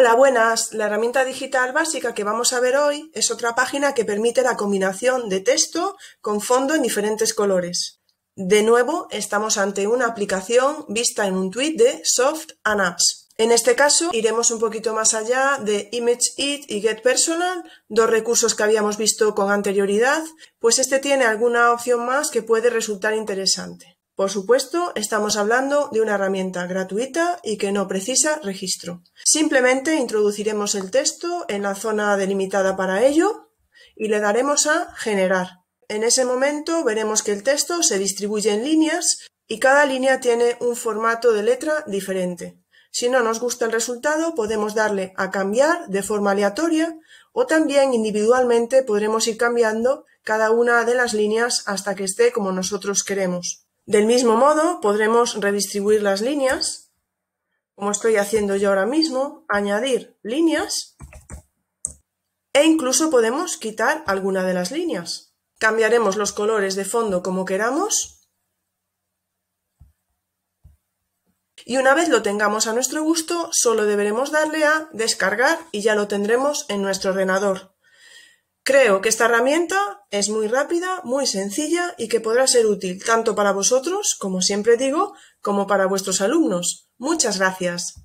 Hola, buenas. La herramienta digital básica que vamos a ver hoy es otra página que permite la combinación de texto con fondo en diferentes colores. De nuevo, estamos ante una aplicación vista en un tweet de Soft Apps. En este caso, iremos un poquito más allá de Image y GetPersonal, dos recursos que habíamos visto con anterioridad, pues este tiene alguna opción más que puede resultar interesante. Por supuesto, estamos hablando de una herramienta gratuita y que no precisa registro. Simplemente introduciremos el texto en la zona delimitada para ello y le daremos a Generar. En ese momento veremos que el texto se distribuye en líneas y cada línea tiene un formato de letra diferente. Si no nos gusta el resultado, podemos darle a Cambiar de forma aleatoria o también individualmente podremos ir cambiando cada una de las líneas hasta que esté como nosotros queremos. Del mismo modo, podremos redistribuir las líneas, como estoy haciendo yo ahora mismo, añadir líneas e incluso podemos quitar alguna de las líneas. Cambiaremos los colores de fondo como queramos y una vez lo tengamos a nuestro gusto, solo deberemos darle a descargar y ya lo tendremos en nuestro ordenador. Creo que esta herramienta es muy rápida, muy sencilla y que podrá ser útil tanto para vosotros, como siempre digo, como para vuestros alumnos. Muchas gracias.